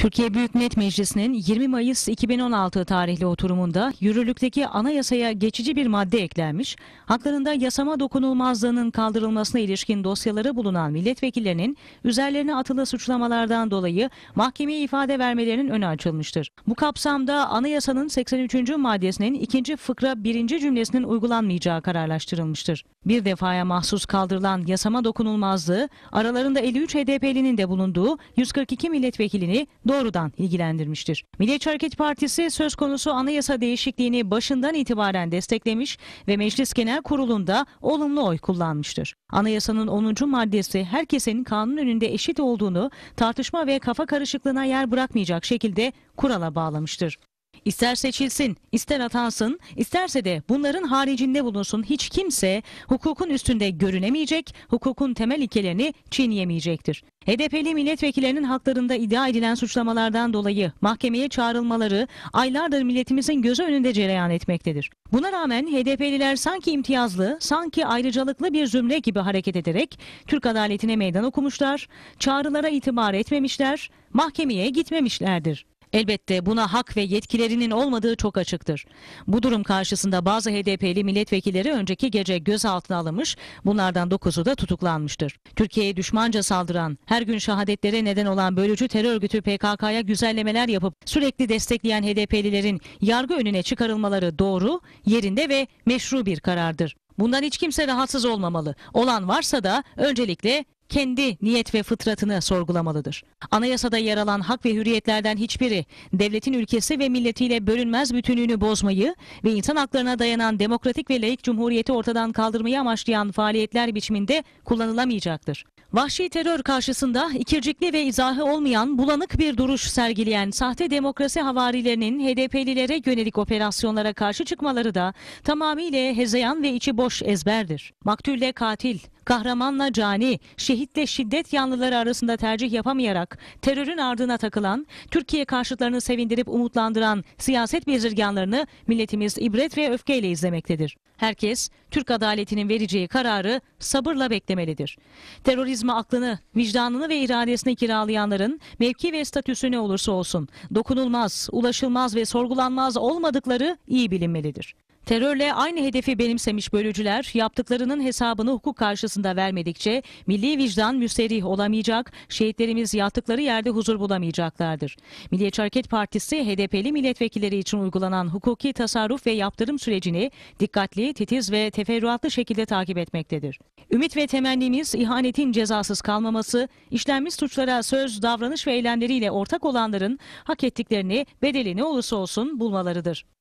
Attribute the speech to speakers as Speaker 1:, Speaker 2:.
Speaker 1: Türkiye Büyük Millet Meclisi'nin 20 Mayıs 2016 tarihli oturumunda yürürlükteki anayasaya geçici bir madde eklenmiş, haklarında yasama dokunulmazlığının kaldırılmasına ilişkin dosyaları bulunan milletvekillerinin üzerlerine atılı suçlamalardan dolayı mahkemeye ifade vermelerinin önü açılmıştır. Bu kapsamda anayasanın 83. maddesinin 2. fıkra 1. cümlesinin uygulanmayacağı kararlaştırılmıştır. Bir defaya mahsus kaldırılan yasama dokunulmazlığı aralarında 53 HDP'linin de bulunduğu 142 milletvekilini doğrudan ilgilendirmiştir. Milliyetçi Hareket Partisi söz konusu anayasa değişikliğini başından itibaren desteklemiş ve Meclis Genel Kurulu'nda olumlu oy kullanmıştır. Anayasanın 10. maddesi herkesin kanun önünde eşit olduğunu, tartışma ve kafa karışıklığına yer bırakmayacak şekilde kurala bağlamıştır. İster seçilsin, ister atansın, isterse de bunların haricinde bulunsun hiç kimse hukukun üstünde görünemeyecek, hukukun temel ilkelerini çiğneyemeyecektir. HDP'li milletvekillerinin haklarında iddia edilen suçlamalardan dolayı mahkemeye çağrılmaları aylardır milletimizin gözü önünde cereyan etmektedir. Buna rağmen HDP'liler sanki imtiyazlı, sanki ayrıcalıklı bir zümre gibi hareket ederek Türk adaletine meydan okumuşlar, çağrılara itibar etmemişler, mahkemeye gitmemişlerdir. Elbette buna hak ve yetkilerinin olmadığı çok açıktır. Bu durum karşısında bazı HDP'li milletvekilleri önceki gece gözaltına alınmış, bunlardan 9'u da tutuklanmıştır. Türkiye'ye düşmanca saldıran, her gün şehadetlere neden olan bölücü terör örgütü PKK'ya güzellemeler yapıp sürekli destekleyen HDP'lilerin yargı önüne çıkarılmaları doğru, yerinde ve meşru bir karardır. Bundan hiç kimse rahatsız olmamalı. Olan varsa da öncelikle kendi niyet ve fıtratını sorgulamalıdır. Anayasada yer alan hak ve hürriyetlerden hiçbiri devletin ülkesi ve milletiyle bölünmez bütünlüğünü bozmayı ve insan haklarına dayanan demokratik ve layık cumhuriyeti ortadan kaldırmayı amaçlayan faaliyetler biçiminde kullanılamayacaktır. Vahşi terör karşısında ikircikli ve izahı olmayan bulanık bir duruş sergileyen sahte demokrasi havarilerinin HDP'lilere yönelik operasyonlara karşı çıkmaları da tamamıyla hezeyan ve içi boş ezberdir. Maktulle katil, kahramanla cani, şehitle şiddet yanlıları arasında tercih yapamayarak terörün ardına takılan, Türkiye karşıtlarını sevindirip umutlandıran siyaset bezirganlarını milletimiz ibret ve öfkeyle izlemektedir. Herkes Türk adaletinin vereceği kararı sabırla beklemelidir. Terörizme aklını, vicdanını ve iradesini kiralayanların mevki ve statüsü ne olursa olsun dokunulmaz, ulaşılmaz ve sorgulanmaz olmadıkları iyi bilinmelidir. Terörle aynı hedefi benimsemiş bölücüler yaptıklarının hesabını hukuk karşısında vermedikçe milli vicdan müsterih olamayacak, şehitlerimiz yattıkları yerde huzur bulamayacaklardır. Milliyetçi Hareket Partisi HDP'li milletvekilleri için uygulanan hukuki tasarruf ve yaptırım sürecini dikkatli, titiz ve teferruatlı şekilde takip etmektedir. Ümit ve temennimiz ihanetin cezasız kalmaması, işlenmiş suçlara söz, davranış ve eylemleriyle ortak olanların hak ettiklerini, bedelini olursa olsun bulmalarıdır.